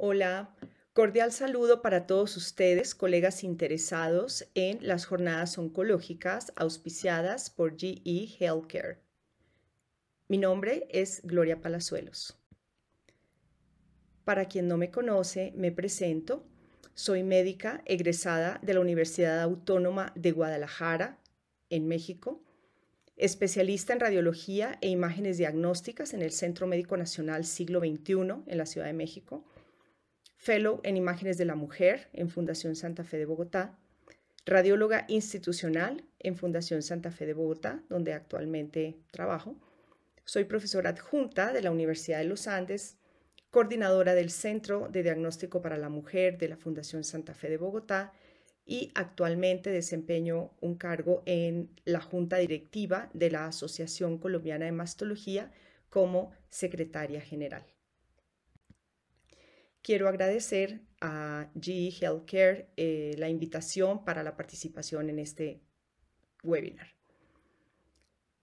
Hola, cordial saludo para todos ustedes, colegas interesados en las jornadas oncológicas auspiciadas por GE Healthcare. Mi nombre es Gloria Palazuelos. Para quien no me conoce, me presento. Soy médica egresada de la Universidad Autónoma de Guadalajara, en México, especialista en radiología e imágenes diagnósticas en el Centro Médico Nacional Siglo XXI en la Ciudad de México Fellow en Imágenes de la Mujer en Fundación Santa Fe de Bogotá, radióloga institucional en Fundación Santa Fe de Bogotá, donde actualmente trabajo. Soy profesora adjunta de la Universidad de los Andes, coordinadora del Centro de Diagnóstico para la Mujer de la Fundación Santa Fe de Bogotá y actualmente desempeño un cargo en la Junta Directiva de la Asociación Colombiana de Mastología como secretaria general quiero agradecer a GE Healthcare eh, la invitación para la participación en este webinar.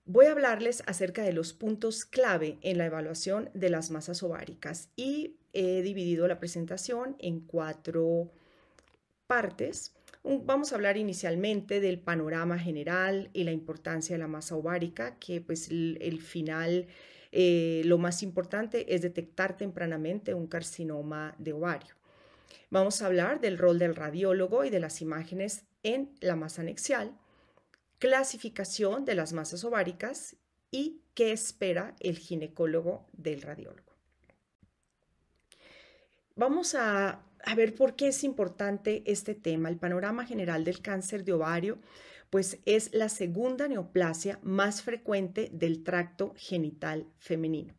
Voy a hablarles acerca de los puntos clave en la evaluación de las masas ováricas y he dividido la presentación en cuatro partes. Vamos a hablar inicialmente del panorama general y la importancia de la masa ovárica, que pues el, el final eh, lo más importante es detectar tempranamente un carcinoma de ovario. Vamos a hablar del rol del radiólogo y de las imágenes en la masa anexial, clasificación de las masas ováricas y qué espera el ginecólogo del radiólogo. Vamos a ver por qué es importante este tema. El panorama general del cáncer de ovario pues es la segunda neoplasia más frecuente del tracto genital femenino.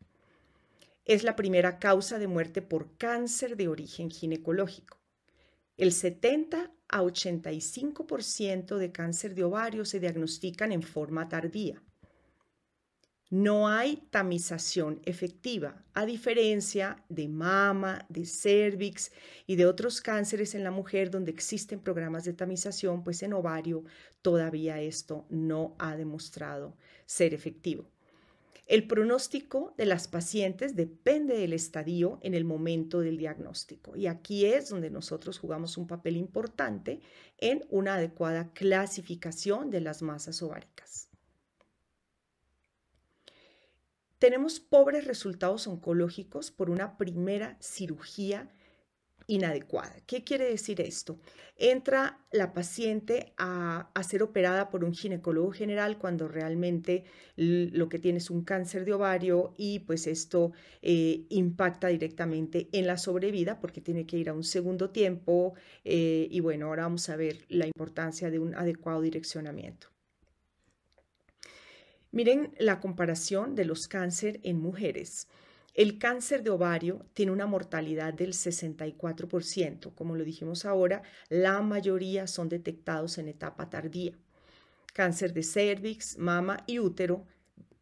Es la primera causa de muerte por cáncer de origen ginecológico. El 70 a 85% de cáncer de ovario se diagnostican en forma tardía. No hay tamización efectiva, a diferencia de mama, de cervix y de otros cánceres en la mujer donde existen programas de tamización, pues en ovario todavía esto no ha demostrado ser efectivo. El pronóstico de las pacientes depende del estadio en el momento del diagnóstico y aquí es donde nosotros jugamos un papel importante en una adecuada clasificación de las masas ováricas. Tenemos pobres resultados oncológicos por una primera cirugía inadecuada. ¿Qué quiere decir esto? Entra la paciente a, ser operada por un ginecólogo general cuando realmente lo que tiene es un cáncer de ovario y pues esto eh, impacta directamente en la sobrevida porque tiene que ir a un segundo tiempo eh, y bueno, ahora vamos a ver la importancia de un adecuado direccionamiento. Miren la comparación de los cáncer en mujeres. El cáncer de ovario tiene una mortalidad del 64%. Como lo dijimos ahora, la mayoría son detectados en etapa tardía. Cáncer de cervix, mama y útero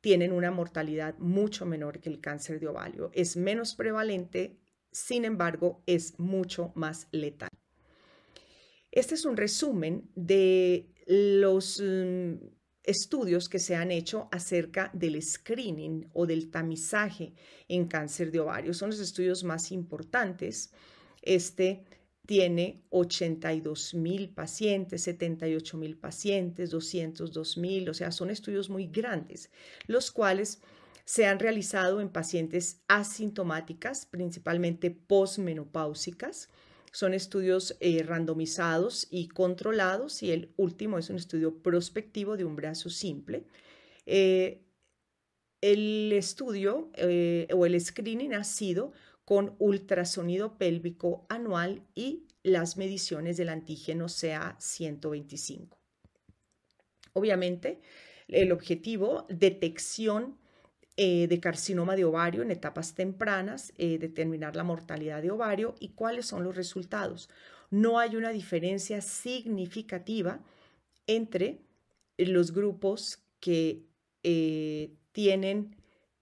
tienen una mortalidad mucho menor que el cáncer de ovario. Es menos prevalente, sin embargo, es mucho más letal. Este es un resumen de los mm, estudios que se han hecho acerca del screening o del tamizaje en cáncer de ovario. Son los estudios más importantes. Este tiene 82 mil pacientes, 78 mil pacientes, 202 mil, o sea, son estudios muy grandes, los cuales se han realizado en pacientes asintomáticas, principalmente posmenopáusicas, son estudios eh, randomizados y controlados y el último es un estudio prospectivo de un brazo simple. Eh, el estudio eh, o el screening ha sido con ultrasonido pélvico anual y las mediciones del antígeno CA125. Obviamente, el objetivo, detección eh, de carcinoma de ovario en etapas tempranas, eh, determinar la mortalidad de ovario y cuáles son los resultados. No hay una diferencia significativa entre los grupos que eh, tienen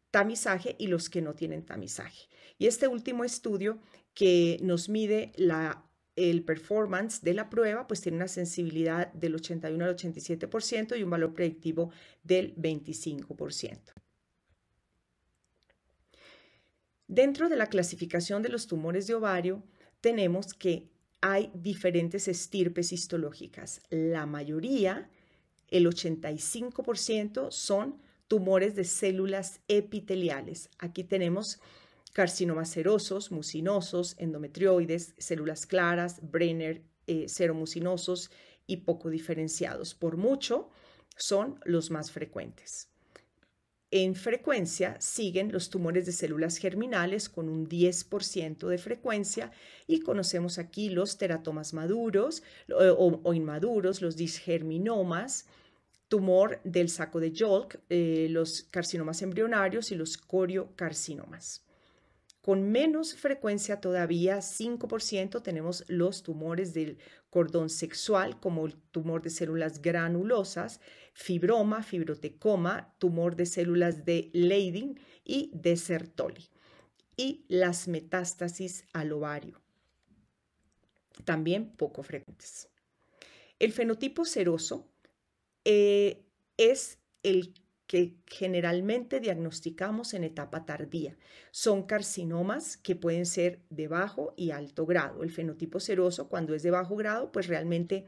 tamizaje y los que no tienen tamizaje. Y este último estudio que nos mide el performance de la prueba, pues tiene una sensibilidad del 81 al 87% y un valor predictivo del 25%. Dentro de la clasificación de los tumores de ovario, tenemos que hay diferentes estirpes histológicas. La mayoría, el 85%, son tumores de células epiteliales. Aquí tenemos carcinomas serosos, mucinosos, endometrioides, células claras, Brenner, seromusinosos eh, seromucinosos y poco diferenciados. Por mucho, son los más frecuentes en frecuencia siguen los tumores de células germinales con un 10% de frecuencia y conocemos aquí los teratomas maduros eh, o, inmaduros, los disgerminomas, tumor del saco de Yolk, eh, los carcinomas embrionarios y los coriocarcinomas. Con menos frecuencia todavía, 5% tenemos los tumores del cordón sexual, como el tumor de células granulosas, fibroma, fibrotecoma, tumor de células de Leydig y de Sertoli, y las metástasis al ovario, también poco frecuentes. El fenotipo seroso eh, es el que generalmente diagnosticamos en etapa tardía. Son carcinomas que pueden ser de bajo y alto grado. El fenotipo seroso cuando es de bajo grado pues realmente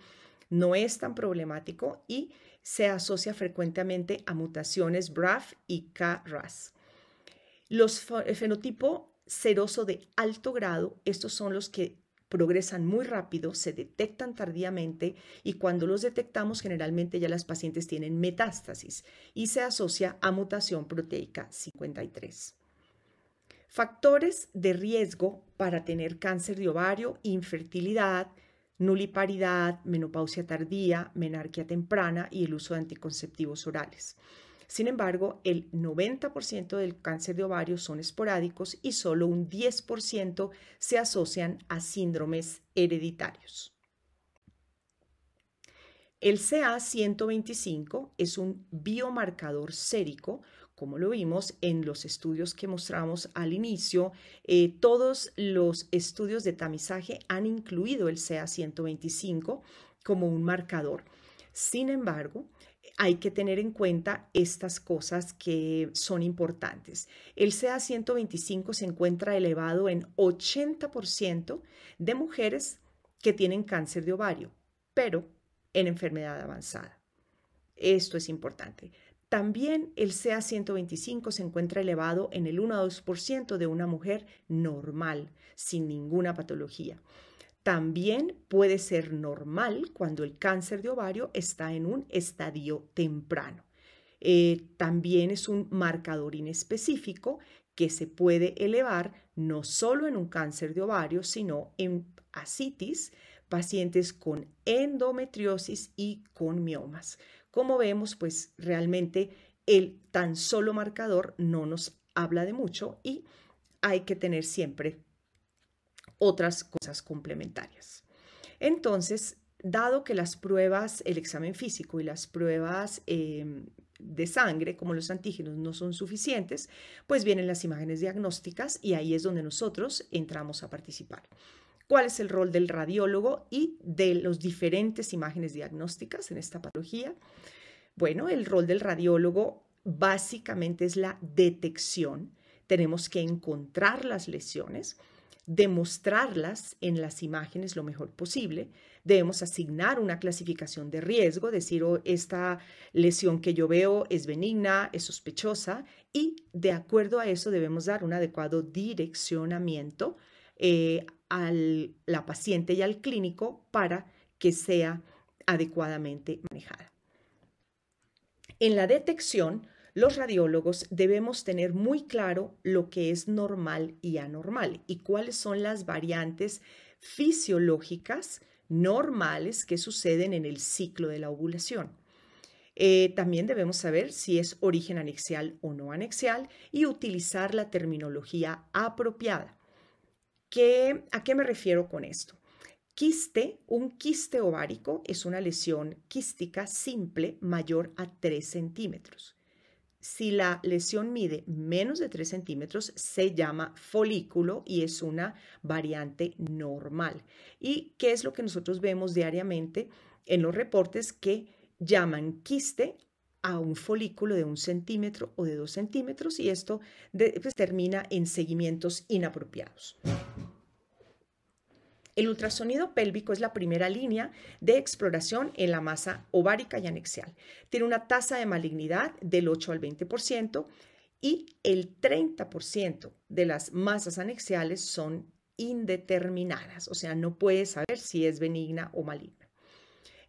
no es tan problemático y se asocia frecuentemente a mutaciones BRAF y KRAS. Los el fenotipo seroso de alto grado, estos son los que progresan muy rápido, se detectan tardíamente y cuando los detectamos generalmente ya las pacientes tienen metástasis y se asocia a mutación proteica 53. Factores de riesgo para tener cáncer de ovario, infertilidad, nuliparidad, menopausia tardía, menarquia temprana y el uso de anticonceptivos orales. Sin embargo, el 90% del cáncer de ovario son esporádicos y solo un 10% se asocian a síndromes hereditarios. El CA125 es un biomarcador sérico como lo vimos en los estudios que mostramos al inicio, eh, todos los estudios de tamizaje han incluido el CA125 como un marcador. Sin embargo, hay que tener en cuenta estas cosas que son importantes. El CA125 se encuentra elevado en 80% de mujeres que tienen cáncer de ovario, pero en enfermedad avanzada. Esto es importante. También el CA125 se encuentra elevado en el 1 a 2% de una mujer normal, sin ninguna patología. También puede ser normal cuando el cáncer de ovario está en un estadio temprano. Eh, también es un marcador inespecífico que se puede elevar no solo en un cáncer de ovario, sino en asitis, pacientes con endometriosis y con miomas. Como vemos, pues realmente el tan solo marcador no nos habla de mucho y hay que tener siempre otras cosas complementarias. Entonces, dado que las pruebas, el examen físico y las pruebas em, de sangre, como los antígenos, no son suficientes, pues vienen las imágenes diagnósticas y ahí es donde nosotros entramos a participar. ¿Cuál es el rol del radiólogo y de las diferentes imágenes diagnósticas en esta patología? Bueno, el rol del radiólogo básicamente es la detección. Tenemos que encontrar las lesiones, demostrarlas en las imágenes lo mejor posible. Debemos asignar una clasificación de riesgo, decir, oh, esta lesión que yo veo es benigna, es sospechosa, y de acuerdo a eso debemos dar un adecuado direccionamiento eh, a la paciente y al clínico para que sea adecuadamente manejada. En la detección, los radiólogos debemos tener muy claro lo que es normal y anormal y cuáles son las variantes fisiológicas normales que suceden en el ciclo de la ovulación. Eh, también debemos saber si es origen anexial o no anexial y utilizar la terminología apropiada. ¿Qué, ¿A qué me refiero con esto? Quiste, un quiste ovárico es una lesión quística simple mayor a 3 centímetros. Si la lesión mide menos de 3 centímetros, se llama folículo y es una variante normal. ¿Y qué es lo que nosotros vemos diariamente en los reportes que llaman quiste a un folículo de un centímetro o de 2 centímetros y esto pues, termina en seguimientos inapropiados? El ultrasonido pélvico es la primera línea de exploración en la masa ovárica y anexial. Tiene una tasa de malignidad del 8 al 20% y el 30% de las masas anexiales son indeterminadas, o sea, no puede saber si es benigna o maligna.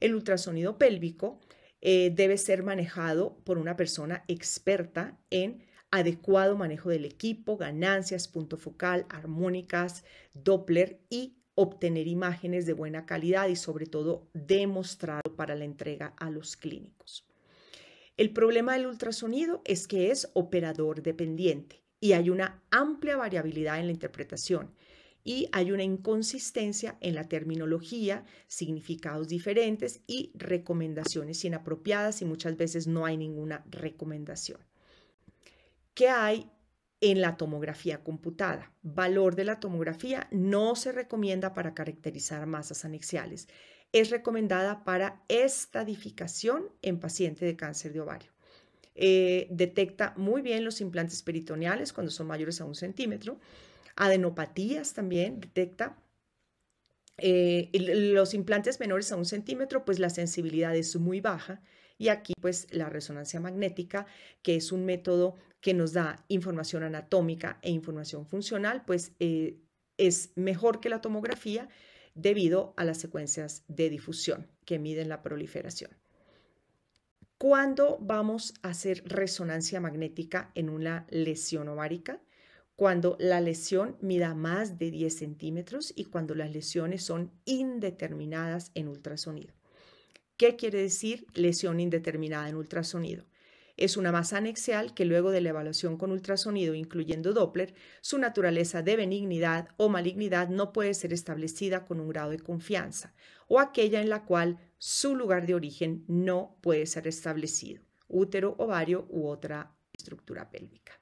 El ultrasonido pélvico eh, debe ser manejado por una persona experta en adecuado manejo del equipo, ganancias, punto focal, armónicas, Doppler y obtener imágenes de buena calidad y sobre todo demostrarlo para la entrega a los clínicos. El problema del ultrasonido es que es operador dependiente y hay una amplia variabilidad en la interpretación y hay una inconsistencia en la terminología, significados diferentes y recomendaciones inapropiadas y muchas veces no hay ninguna recomendación. ¿Qué hay en la tomografía computada. Valor de la tomografía no se recomienda para caracterizar masas anexiales. Es recomendada para estadificación en paciente de cáncer de ovario. Eh, detecta muy bien los implantes peritoneales cuando son mayores a un centímetro. Adenopatías también detecta. Eh, los implantes menores a un centímetro, pues la sensibilidad es muy baja. Y aquí pues la resonancia magnética, que es un método que nos da información anatómica e información funcional, pues eh, es mejor que la tomografía debido a las secuencias de difusión que miden la proliferación. ¿Cuándo vamos a hacer resonancia magnética en una lesión ovárica? Cuando la lesión mida más de 10 centímetros y cuando las lesiones son indeterminadas en ultrasonido. ¿Qué quiere decir lesión indeterminada en ultrasonido? Es una masa anexial que luego de la evaluación con ultrasonido, incluyendo Doppler, su naturaleza de benignidad o malignidad no puede ser establecida con un grado de confianza, o aquella en la cual su lugar de origen no puede ser establecido, útero, ovario u otra estructura pélvica.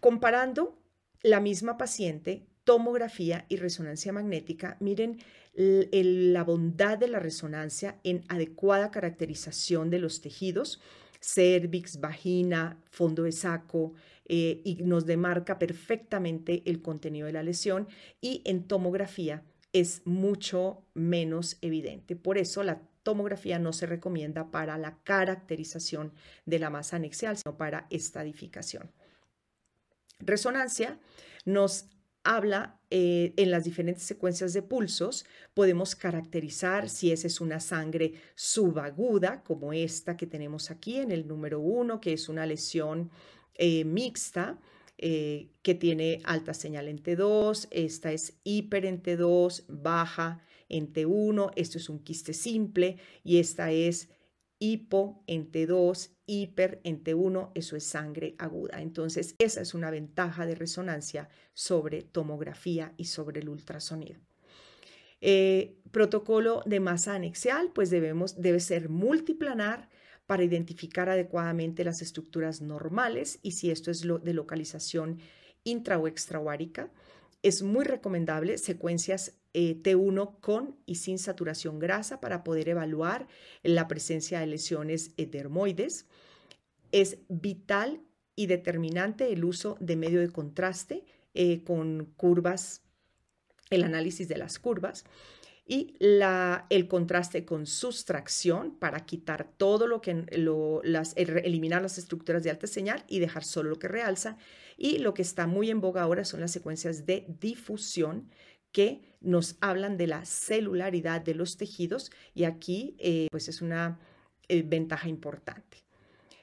Comparando la misma paciente, tomografía y resonancia magnética, miren la bondad de la resonancia en adecuada caracterización de los tejidos, cervix, vagina, fondo de saco, y eh, nos demarca perfectamente el contenido de la lesión y en tomografía es mucho menos evidente. Por eso la tomografía no se recomienda para la caracterización de la masa anexial, sino para estadificación. Resonancia nos habla eh, en las diferentes secuencias de pulsos, podemos caracterizar si esa es una sangre subaguda, como esta que tenemos aquí en el número 1, que es una lesión eh, mixta, eh, que tiene alta señal en T2, esta es hiper en T2, baja en T1, esto es un quiste simple y esta es hipo en T2 hiper en T1, eso es sangre aguda. Entonces, esa es una ventaja de resonancia sobre tomografía y sobre el ultrasonido. Eh, protocolo de masa anexial, pues debemos, debe ser multiplanar para identificar adecuadamente las estructuras normales y si esto es lo de localización intra o extrahuárica. Es muy recomendable secuencias eh, T1 con y sin saturación grasa para poder evaluar la presencia de lesiones eh, dermoides. Es vital y determinante el uso de medio de contraste eh, con curvas, el análisis de las curvas y la, el contraste con sustracción para quitar todo lo que las, eliminar las estructuras de alta señal y dejar solo lo que realza. Y lo que está muy en boga ahora son las secuencias de difusión que nos hablan de la celularidad de los tejidos y aquí eh, pues es una eh, ventaja importante.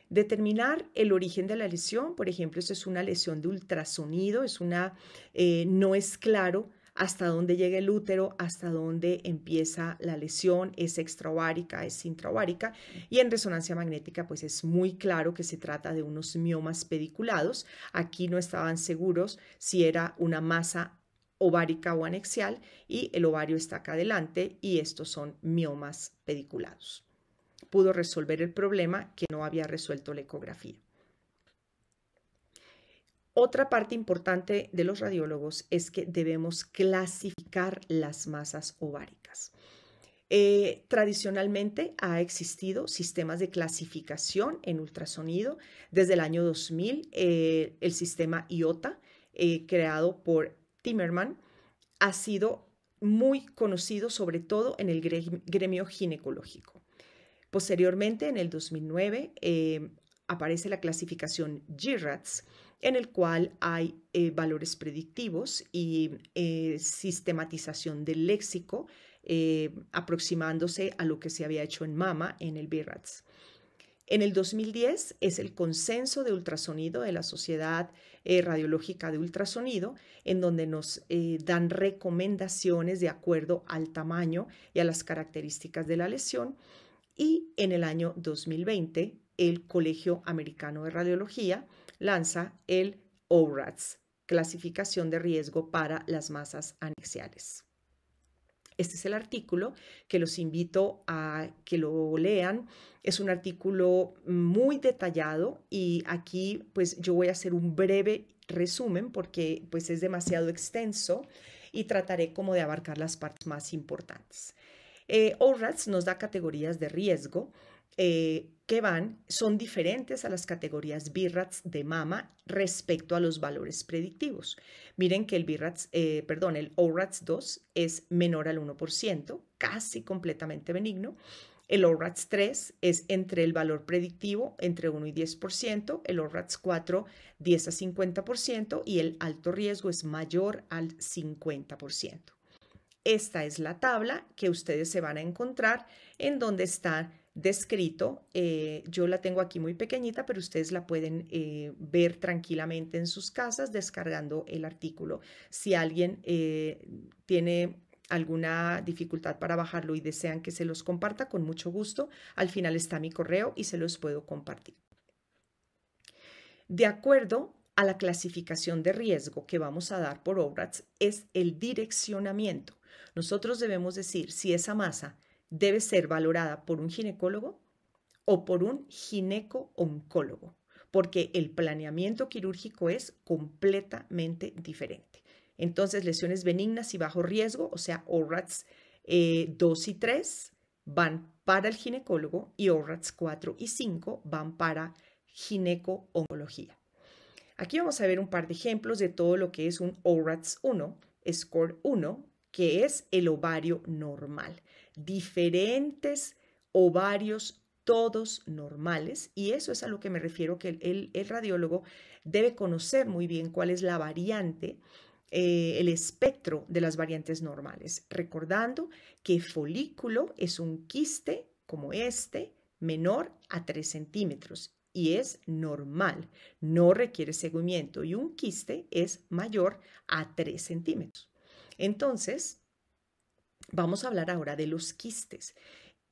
Determinar el origen de la lesión, por ejemplo, esto es una lesión de ultrasonido, es una, eh, no es claro hasta dónde llega el útero, hasta dónde empieza la lesión, es extraovárica, es intraovárica, y en resonancia magnética pues es muy claro que se trata de unos miomas pediculados. Aquí no estaban seguros si era una masa ovárica o anexial y el ovario está acá adelante y estos son miomas pediculados. Pudo resolver el problema que no había resuelto la ecografía. Otra parte importante de los radiólogos es que debemos clasificar las masas ováricas. Eh, tradicionalmente ha existido sistemas de clasificación en ultrasonido. Desde el año 2000, eh, el sistema IOTA, eh, creado por Timerman ha sido muy conocido sobre todo en el gremio ginecológico. Posteriormente, en el 2009, em, aparece la clasificación GIRATS, en el cual hay eh, valores predictivos y eh, sistematización del léxico, eh, aproximándose a lo que se había hecho en MAMA en el BIRATS. En el 2010 es el consenso de ultrasonido de la Sociedad eh, Radiológica de Ultrasonido, en donde nos eh, dan recomendaciones de acuerdo al tamaño y a las características de la lesión. Y en el año 2020, el Colegio Americano de Radiología lanza el ORADS, clasificación de riesgo para las masas anexiales. Este es el artículo que los invito a que lo lean. Es un artículo muy detallado y aquí pues yo voy a hacer un breve resumen porque pues es demasiado extenso y trataré como de abarcar las partes más importantes. Eh, ORATS nos da categorías de riesgo eh, que van son diferentes a las categorías BIRATS de mama respecto a los valores predictivos. Miren que el BIRATS, eh, perdón, el ORATS 2 es menor al 1%, casi completamente benigno. El ORATS 3 es entre el valor predictivo entre 1 y 10%, el ORATS 4 10 a 50% y el alto riesgo es mayor al 50%. Esta es la tabla que ustedes se van a encontrar en donde están descrito. Eh, yo la tengo aquí muy pequeñita, pero ustedes la pueden eh, ver tranquilamente en sus casas descargando el artículo. Si alguien eh, tiene alguna dificultad para bajarlo y desean que se los comparta, con mucho gusto. Al final está mi correo y se los puedo compartir. De acuerdo a la clasificación de riesgo que vamos a dar por obras es el direccionamiento. Nosotros debemos decir si esa masa debe ser valorada por un ginecólogo o por un gineco-oncólogo, porque el planeamiento quirúrgico es completamente diferente. Entonces, lesiones benignas y bajo riesgo, o sea, ORATS 2 eh, y 3 van para el ginecólogo y ORATS 4 y 5 van para gineco-oncología. Aquí vamos a ver un par de ejemplos de todo lo que es un ORATS 1, SCORE 1, que es el ovario normal diferentes ovarios todos normales y eso es a lo que me refiero que el, radiólogo debe conocer muy bien cuál es la variante, eh, el espectro de las variantes normales, recordando que folículo es un quiste como este menor a 3 centímetros y es normal, no requiere seguimiento y un quiste es mayor a 3 centímetros. Entonces, Vamos a hablar ahora de los quistes.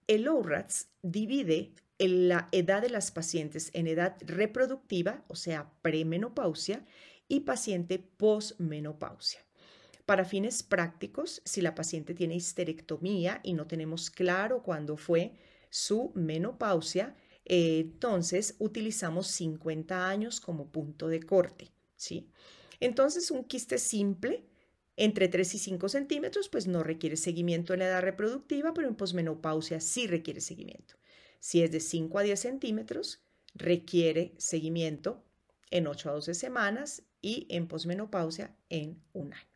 El ORATS divide la edad de las pacientes en edad reproductiva, o sea, premenopausia, y paciente posmenopausia. Para fines prácticos, si la paciente tiene histerectomía y no tenemos claro cuándo fue su menopausia, entonces utilizamos 50 años como punto de corte, ¿sí? Entonces, un quiste simple entre 3 y 5 centímetros, pues no requiere seguimiento en la edad reproductiva, pero en posmenopausia sí requiere seguimiento. Si es de 5 a 10 centímetros, requiere seguimiento en 8 a 12 semanas y en posmenopausia en un año.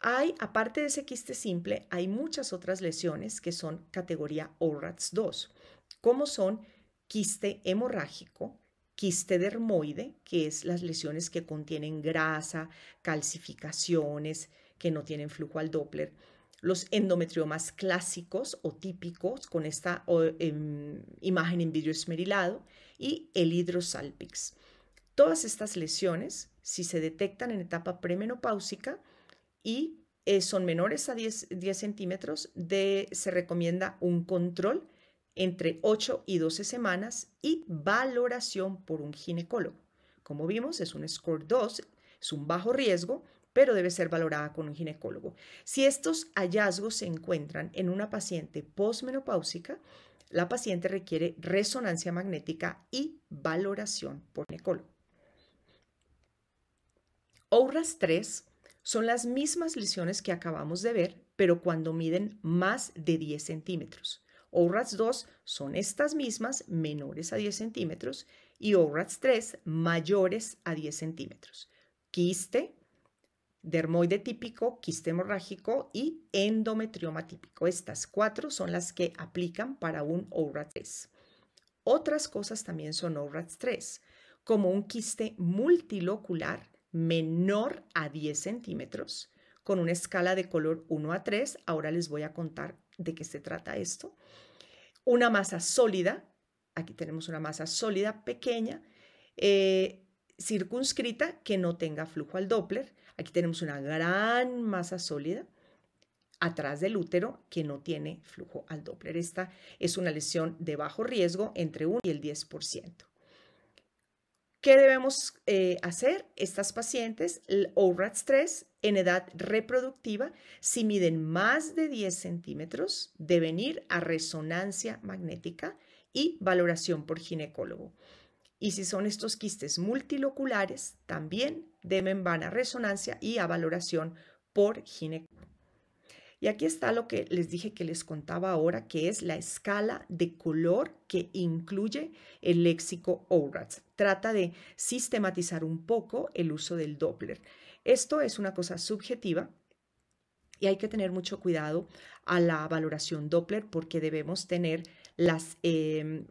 Hay, aparte de ese quiste simple, hay muchas otras lesiones que son categoría ORATS 2, como son quiste hemorrágico, quiste dermoide, que es las lesiones que contienen grasa, calcificaciones, que no tienen flujo al Doppler, los endometriomas clásicos o típicos con esta em, imagen en vidrio esmerilado y el hidrosalpix. Todas estas lesiones, si se detectan en etapa premenopáusica y eh, son menores a 10, centímetros, de, se recomienda un control entre 8 y 12 semanas y valoración por un ginecólogo. Como vimos, es un score 2, es un bajo riesgo, pero debe ser valorada con un ginecólogo. Si estos hallazgos se encuentran en una paciente posmenopáusica, la paciente requiere resonancia magnética y valoración por ginecólogo. OURAS 3 son las mismas lesiones que acabamos de ver, pero cuando miden más de 10 centímetros. ORATS 2 son estas mismas menores a 10 centímetros y ORATS 3 mayores a 10 centímetros. Quiste, dermoide típico, quiste hemorrágico y endometrioma típico. Estas cuatro son las que aplican para un ORATS 3. Otras cosas también son ORATS 3, como un quiste multilocular menor a 10 centímetros, con una escala de color 1 a 3. Ahora les voy a contar de qué se trata esto. Una masa sólida, aquí tenemos una masa sólida pequeña, eh, circunscrita, que no tenga flujo al Doppler. Aquí tenemos una gran masa sólida atrás del útero que no tiene flujo al Doppler. Esta es una lesión de bajo riesgo entre 1 y el 10%. ¿Qué debemos eh, hacer? Estas pacientes, el ORATS 3 en edad reproductiva, si miden más de 10 centímetros, deben ir a resonancia magnética y valoración por ginecólogo. Y si son estos quistes multiloculares, también deben van a resonancia y a valoración por ginecólogo. Y aquí está lo que les dije que les contaba ahora, que es la escala de color que incluye el léxico ORATS. Trata de sistematizar un poco el uso del Doppler. Esto es una cosa subjetiva y hay que tener mucho cuidado a la valoración Doppler porque debemos tener las, eh,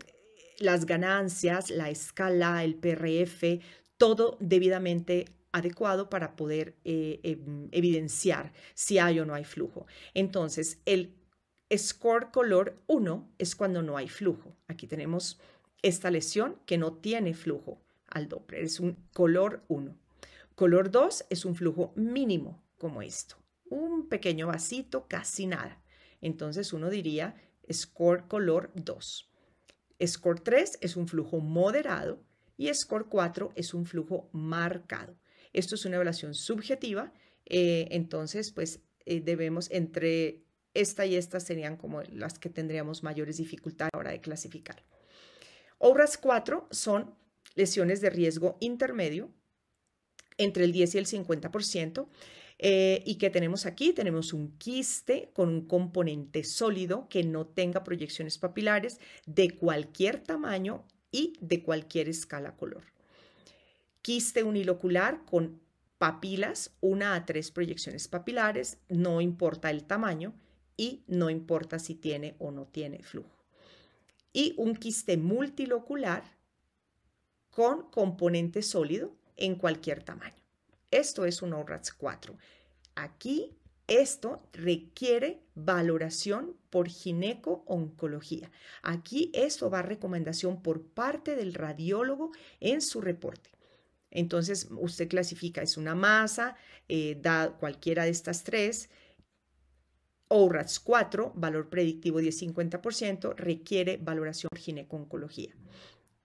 las ganancias, la escala, el PRF, todo debidamente adecuado para poder eh, em, evidenciar si hay o no hay flujo. Entonces, el score color 1 es cuando no hay flujo. Aquí tenemos esta lesión que no tiene flujo al Doppler, es un color 1. Color 2 es un flujo mínimo como esto, un pequeño vasito, casi nada. Entonces uno diría score color 2. Score 3 es un flujo moderado y score 4 es un flujo marcado. Esto es una evaluación subjetiva, eh, entonces pues eh, debemos entre esta y esta serían como las que tendríamos mayores dificultades a la hora de clasificar. Obras 4 son lesiones de riesgo intermedio, entre el 10 y el 50%. Eh, ¿Y que tenemos aquí? Tenemos un quiste con un componente sólido que no tenga proyecciones papilares de cualquier tamaño y de cualquier escala color. Quiste unilocular con papilas, una a tres proyecciones papilares, no importa el tamaño y no importa si tiene o no tiene flujo. Y un quiste multilocular con componente sólido en cualquier tamaño. Esto es un ORATS 4. Aquí esto requiere valoración por gineco-oncología. Aquí esto va a recomendación por parte del radiólogo en su reporte. Entonces, usted clasifica, es una masa, eh, da cualquiera de estas tres. ORATS 4, valor predictivo 10-50%, requiere valoración por gineco-oncología.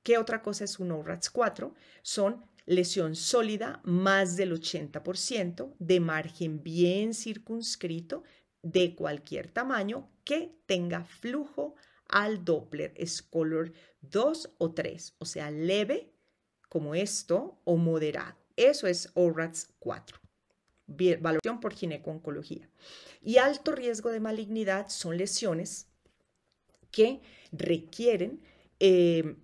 ¿Qué otra cosa es un ORATS 4? Son lesión sólida más del 80%, de margen bien circunscrito, de cualquier tamaño, que tenga flujo al Doppler color 2 o 3, o sea, leve como esto o moderado. Eso es ORATS 4 valoración por gineco-oncología. Y alto riesgo de malignidad son lesiones que requieren eh,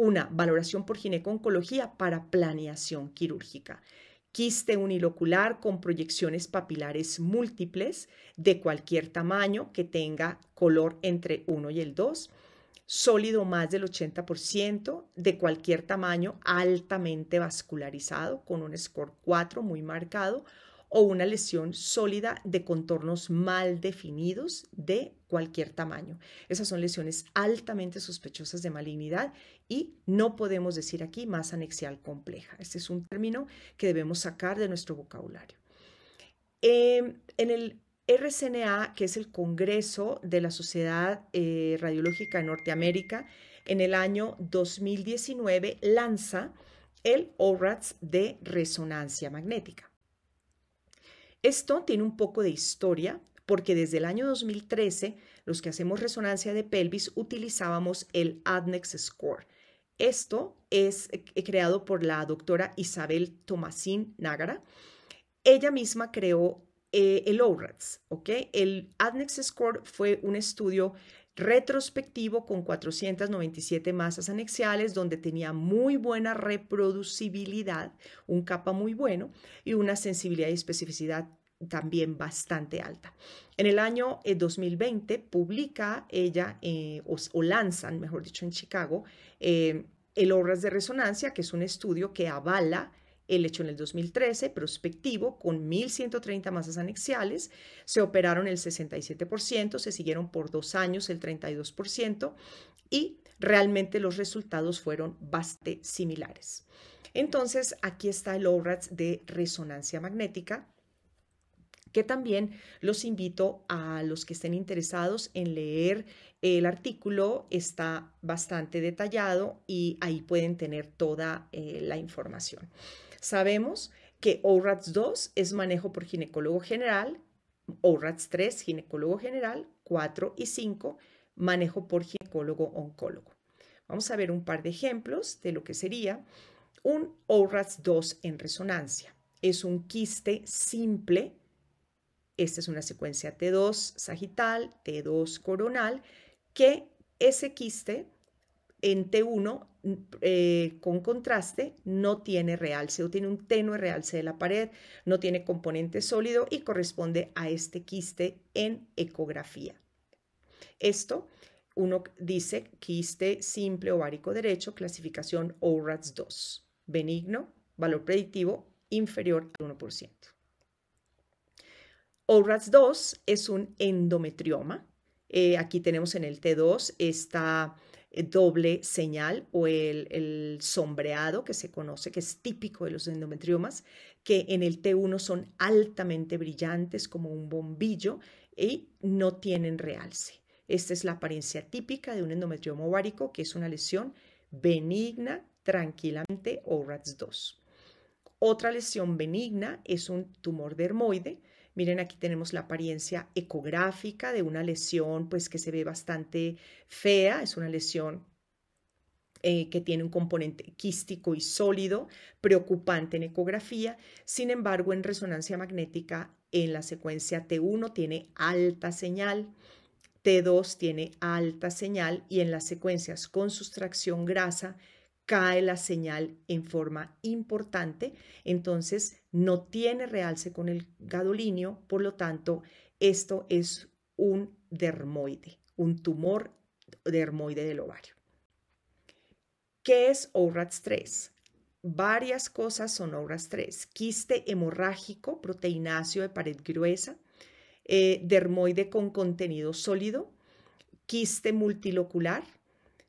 una, valoración por gineco-oncología para planeación quirúrgica. Quiste unilocular con proyecciones papilares múltiples de cualquier tamaño que tenga color entre 1 y el 2 sólido más del 80%, de cualquier tamaño, altamente vascularizado, con un score 4 muy marcado, o una lesión sólida de contornos mal definidos de cualquier tamaño. Esas son lesiones altamente sospechosas de malignidad y no podemos decir aquí masa anexial compleja. Este es un término que debemos sacar de nuestro vocabulario. Em, en el RCNA, que es el Congreso de la Sociedad eh, Radiológica de Norteamérica, en el año 2019 lanza el ORATS de resonancia magnética. Esto tiene un poco de historia porque desde el año 2013 los que hacemos resonancia de pelvis utilizábamos el ADNEX Score. Esto es eh, eh, creado por la doctora Isabel Tomasín Nágara. Ella misma creó eh, el ORATS, ¿ok? El ADNEX Score fue un estudio retrospectivo con 497 masas anexiales donde tenía muy buena reproducibilidad, un capa muy bueno y una sensibilidad y especificidad también bastante alta. En el año 2020 eh, publica ella, eh, o, lanzan, mejor dicho, en Chicago, eh, el Obras de Resonancia, que es un estudio que avala el hecho en el 2013, prospectivo, con 1.130 masas anexiales, se operaron el 67%, se siguieron por dos años el 32% y realmente los resultados fueron bastante similares. Entonces, aquí está el ORATS de resonancia magnética, que también los invito a los que estén interesados en leer el artículo, está bastante detallado y ahí pueden tener toda eh, la información. Sabemos que ORATS 2 es manejo por ginecólogo general, ORATS 3 ginecólogo general, 4 y 5 manejo por ginecólogo oncólogo. Vamos a ver un par de ejemplos de lo que sería un ORATS 2 en resonancia. Es un quiste simple esta es una secuencia T2 sagital, T2 coronal, que ese quiste en T1 eh, con contraste no tiene realce o tiene un tenue realce de la pared, no tiene componente sólido y corresponde a este quiste en ecografía. Esto uno dice quiste simple ovárico derecho, clasificación ORATS 2, benigno, valor predictivo inferior al 1% orads 2 es un endometrioma. Eh, aquí tenemos en el T2 esta eh, doble señal o el, sombreado que se conoce, que es típico de los endometriomas, que en el T1 son altamente brillantes como un bombillo y no tienen realce. Esta es la apariencia típica de un endometrioma ovárico, que es una lesión benigna, tranquilamente, orads 2 Otra lesión benigna es un tumor dermoide, Miren, aquí tenemos la apariencia ecográfica de una lesión pues que se ve bastante fea, es una lesión eh, que tiene un componente quístico y sólido, preocupante en ecografía. Sin embargo, en resonancia magnética, en la secuencia T1 tiene alta señal, T2 tiene alta señal y en las secuencias con sustracción grasa cae la señal en forma importante, entonces no tiene realce con el gadolinio, por lo tanto, esto es un dermoide, un tumor dermoide del ovario. ¿Qué es ORATS 3? Varias cosas son ORATS 3. Quiste hemorrágico, proteináceo de pared gruesa, eh, dermoide con contenido sólido, quiste multilocular,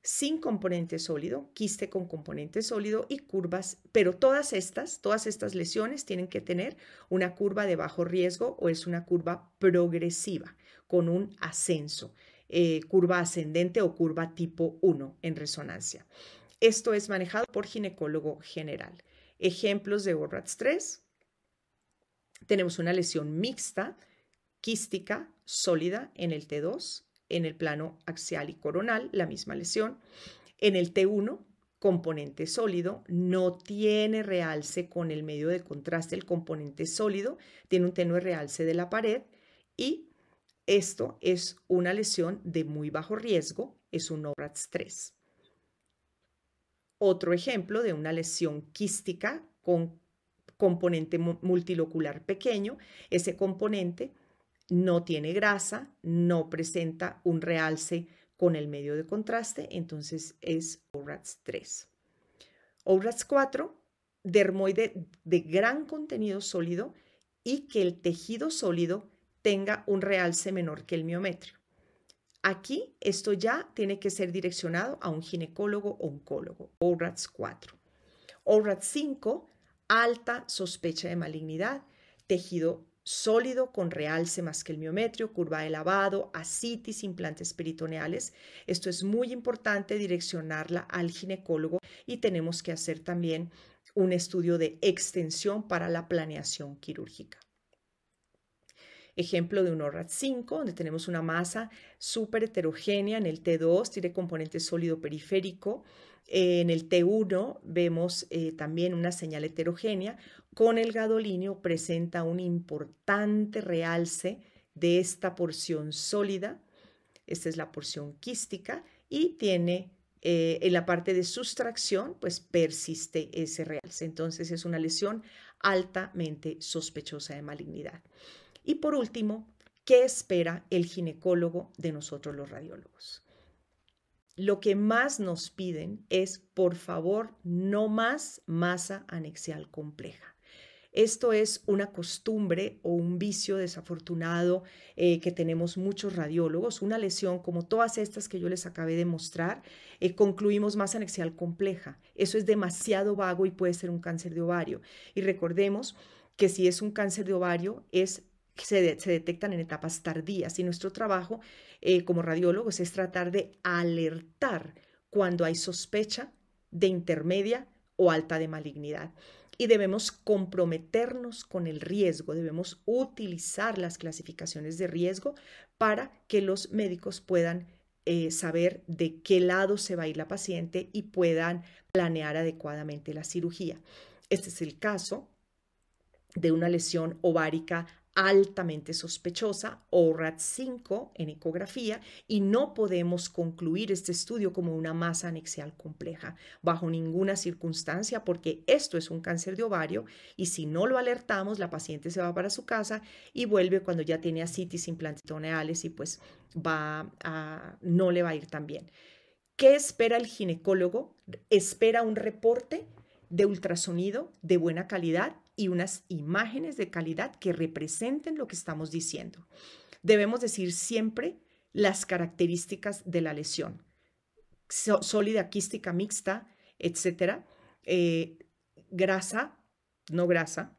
sin componente sólido, quiste con componente sólido y curvas, pero todas estas, todas estas lesiones tienen que tener una curva de bajo riesgo o es una curva progresiva con un ascenso, eh, curva ascendente o curva tipo 1 en resonancia. Esto es manejado por ginecólogo general. Ejemplos de ORATS 3. Tenemos una lesión mixta, quística, sólida en el T2, en el plano axial y coronal, la misma lesión. En el T1, componente sólido, no tiene realce con el medio de contraste el componente sólido, tiene un tenue realce de la pared y esto es una lesión de muy bajo riesgo, es un ORATS 3. Otro ejemplo de una lesión quística con componente multilocular pequeño, ese componente no tiene grasa, no presenta un realce con el medio de contraste, entonces es ORATS 3. ORATS 4, dermoide de gran contenido sólido y que el tejido sólido tenga un realce menor que el miometrio. Aquí esto ya tiene que ser direccionado a un ginecólogo o oncólogo, ORATS 4. ORATS 5, alta sospecha de malignidad, tejido sólido con realce más que el miometrio, curva de lavado, asitis, implantes peritoneales. Esto es muy importante direccionarla al ginecólogo y tenemos que hacer también un estudio de extensión para la planeación quirúrgica. Ejemplo de un ORAT 5, donde tenemos una masa súper heterogénea en el T2, tiene componente sólido periférico, en el T1 vemos eh, también una señal heterogénea con el gadolinio presenta un importante realce de esta porción sólida. Esta es la porción quística y tiene eh, en la parte de sustracción, pues persiste ese realce. Entonces es una lesión altamente sospechosa de malignidad. Y por último, ¿qué espera el ginecólogo de nosotros los radiólogos? Lo que más nos piden es, por favor, no más masa anexial compleja. Esto es una costumbre o un vicio desafortunado eh, que tenemos muchos radiólogos, una lesión como todas estas que yo les acabé de mostrar. Eh, concluimos más anexial compleja. Eso es demasiado vago y puede ser un cáncer de ovario. Y recordemos que si es un cáncer de ovario, es se, detectan en etapas tardías y nuestro trabajo eh, como radiólogos es tratar de alertar cuando hay sospecha de intermedia o alta de malignidad y debemos comprometernos con el riesgo, debemos utilizar las clasificaciones de riesgo para que los médicos puedan eh, saber de qué lado se va a ir la paciente y puedan planear adecuadamente la cirugía. Este es el caso de una lesión ovárica altamente sospechosa, o rat 5 en ecografía, y no podemos concluir este estudio como una masa anexial compleja bajo ninguna circunstancia porque esto es un cáncer de ovario y si no lo alertamos, la paciente se va para su casa y vuelve cuando ya tiene asitis implantitoneales y pues va a, no le va a ir tan bien. ¿Qué espera el ginecólogo? Espera un reporte de ultrasonido de buena calidad y unas imágenes de calidad que representen lo que estamos diciendo. Debemos decir siempre las características de la lesión, sólida quística mixta, etcétera, eh, grasa, no grasa,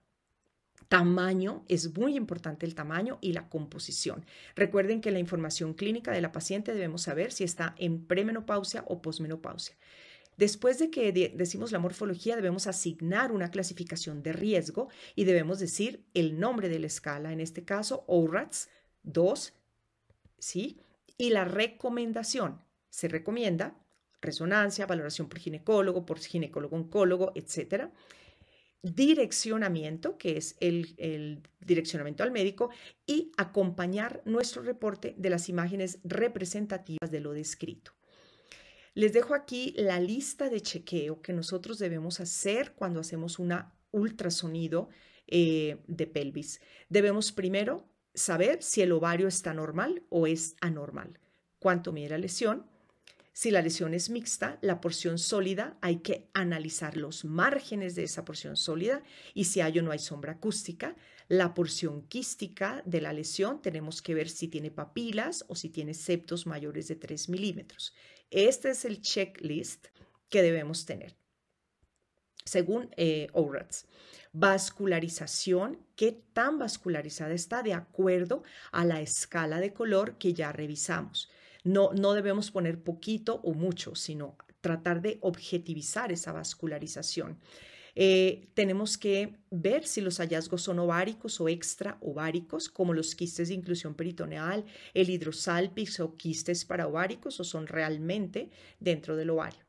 tamaño, es muy importante el tamaño y la composición. Recuerden que la información clínica de la paciente debemos saber si está en premenopausia o posmenopausia. Después de que decimos la morfología, debemos asignar una clasificación de riesgo y debemos decir el nombre de la escala, en este caso ORATS 2, ¿sí? Y la recomendación. Se recomienda resonancia, valoración por ginecólogo, por ginecólogo-oncólogo, etcétera direccionamiento, que es el, direccionamiento al médico, y acompañar nuestro reporte de las imágenes representativas de lo descrito. Les dejo aquí la lista de chequeo que nosotros debemos hacer cuando hacemos una ultrasonido eh, de pelvis. Debemos primero saber si el ovario está normal o es anormal, cuánto mide la lesión. Si la lesión es mixta, la porción sólida, hay que analizar los márgenes de esa porción sólida y si hay o no hay sombra acústica. La porción quística de la lesión, tenemos que ver si tiene papilas o si tiene septos mayores de 3 milímetros. Este es el checklist que debemos tener. Según eh, vascularización, qué tan vascularizada está de acuerdo a la escala de color que ya revisamos. No, no debemos poner poquito o mucho, sino tratar de objetivizar esa vascularización. Eh, tenemos que ver si los hallazgos son ováricos o extraováricos, como los quistes de inclusión peritoneal, el hidrosalpix o quistes paraováricos o son realmente dentro del ovario.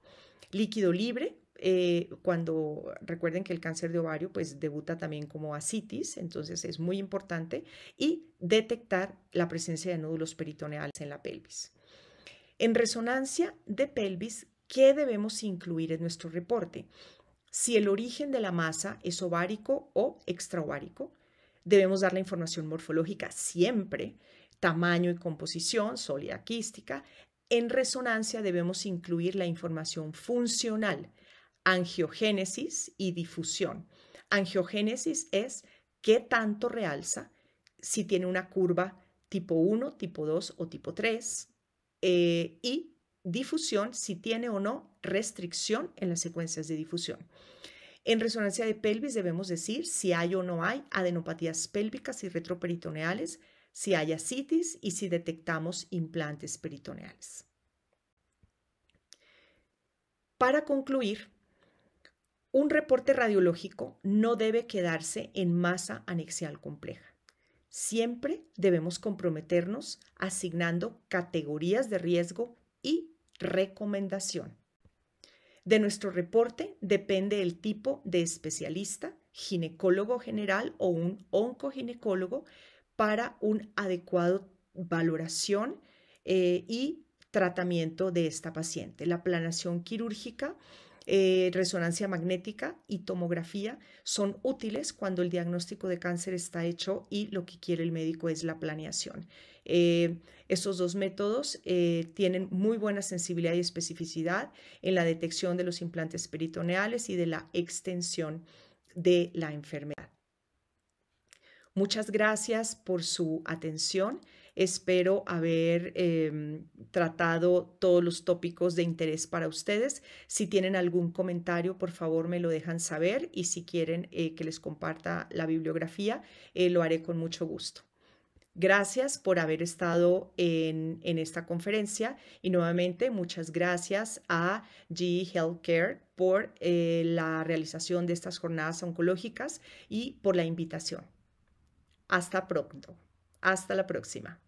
Líquido libre, eh, cuando recuerden que el cáncer de ovario pues debuta también como asitis, entonces es muy importante, y detectar la presencia de nódulos peritoneales en la pelvis. En resonancia de pelvis, ¿qué debemos incluir en nuestro reporte? Si el origen de la masa es ovárico o extraovárico, debemos dar la información morfológica siempre, tamaño y composición, sólida En resonancia debemos incluir la información funcional, angiogénesis y difusión. Angiogénesis es qué tanto realza, si tiene una curva tipo 1, tipo 2 o tipo 3, eh, y difusión, si tiene o no restricción en las secuencias de difusión. En resonancia de pelvis debemos decir si hay o no hay adenopatías pélvicas y retroperitoneales, si hay ascitis y si detectamos implantes peritoneales. Para concluir, un reporte radiológico no debe quedarse en masa anexial compleja. Siempre debemos comprometernos asignando categorías de riesgo y recomendación. De nuestro reporte depende el tipo de especialista, ginecólogo general o un oncoginecólogo, para un adecuado valoración eh, y tratamiento de esta paciente. La planación quirúrgica, eh, resonancia magnética y tomografía son útiles cuando el diagnóstico de cáncer está hecho y lo que quiere el médico es la planeación. Eh, esos estos dos métodos eh, tienen muy buena sensibilidad y especificidad en la detección de los implantes peritoneales y de la extensión de la enfermedad. Muchas gracias por su atención. Espero haber em, tratado todos los tópicos de interés para ustedes. Si tienen algún comentario, por favor me lo dejan saber y si quieren eh, que les comparta la bibliografía, lo haré con mucho gusto. Gracias por haber estado en, esta conferencia y nuevamente muchas gracias a GE Healthcare por eh, la realización de estas jornadas oncológicas y por la invitación. Hasta pronto. Hasta la próxima.